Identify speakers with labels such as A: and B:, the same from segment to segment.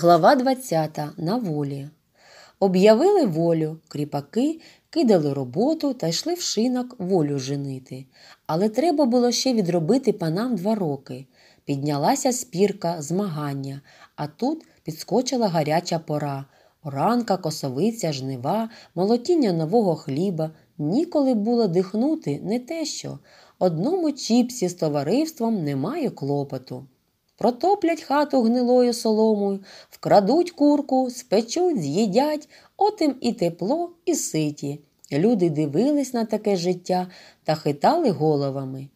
A: Глава 20. На волі. Об'явили волю, кріпаки кидали роботу та йшли в шинок волю женити. Але треба було ще відробити панам два роки. Піднялася спірка, змагання, а тут підскочила гаряча пора ранка, косовиця, жнива, молотіння нового хліба. Ніколи було дихнути не те що. Одному чіпсі з товариством немає клопоту протоплять хату гнилою соломою, вкрадуть курку, спечуть, з'їдять, отим і тепло, і ситі. Люди дивились на таке життя та хитали головами.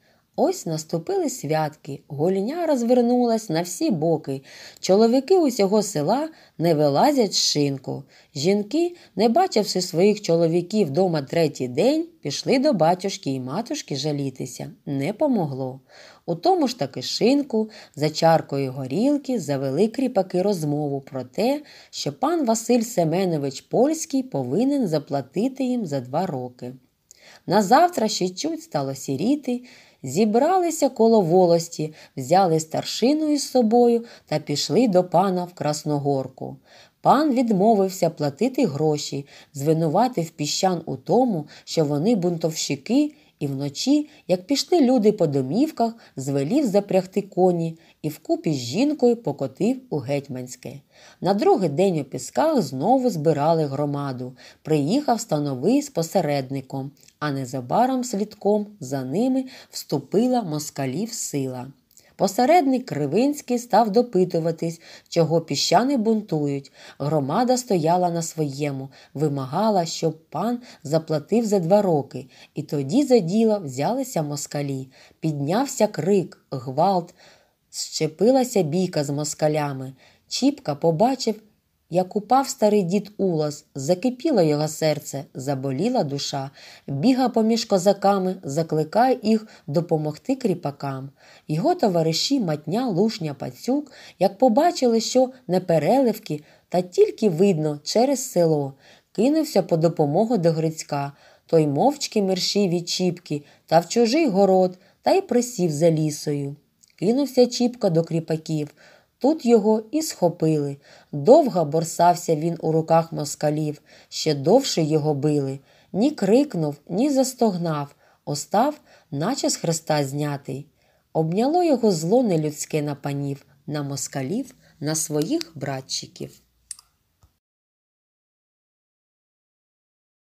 A: Ось наступили святки, гульня розвернулась на всі боки. Чоловіки усього села не вилазять з шинку. Жінки, не бачивши своїх чоловіків вдома третій день, пішли до батюшки і матушки жалітися. Не помогло. У тому ж таки шинку, за чаркою горілки, завели кріпаки розмову про те, що пан Василь Семенович Польський повинен заплатити їм за два роки. На завтра ще чуть стало сіріти зібралися коло волості, взяли старшину із собою та пішли до пана в Красногорку. Пан відмовився платити гроші, звинуватив піщан у тому, що вони бунтовщики і вночі, як пішли люди по домівках, звелів запрягти коні і вкупі з жінкою покотив у гетьманське. На другий день у пісках знову збирали громаду. Приїхав становий з посередником, а незабаром слідком за ними вступила москалів сила. Посередник Кривинський став допитуватись, чого піщани бунтують. Громада стояла на своєму, вимагала, щоб пан заплатив за два роки, і тоді за діло взялися москалі. Піднявся крик, гвалт, щепилася бійка з москалями. Чіпка побачив. Як упав старий дід Улас, закипіло його серце, заболіла душа, біга поміж козаками, закликає їх допомогти кріпакам. Його товариші матня, лушня, пацюк, як побачили, що не переливки, та тільки видно через село, кинувся по допомогу до Грицька. Той мовчки мершив від Чіпки та в чужий город, та й присів за лісою. Кинувся Чіпка до кріпаків. Тут його і схопили. Довго борсався він у руках москалів, ще довше його били. Ні крикнув, ні застогнав, остав, наче з хреста знятий. Обняло його зло нелюдське на панів, на москалів, на своїх братчиків.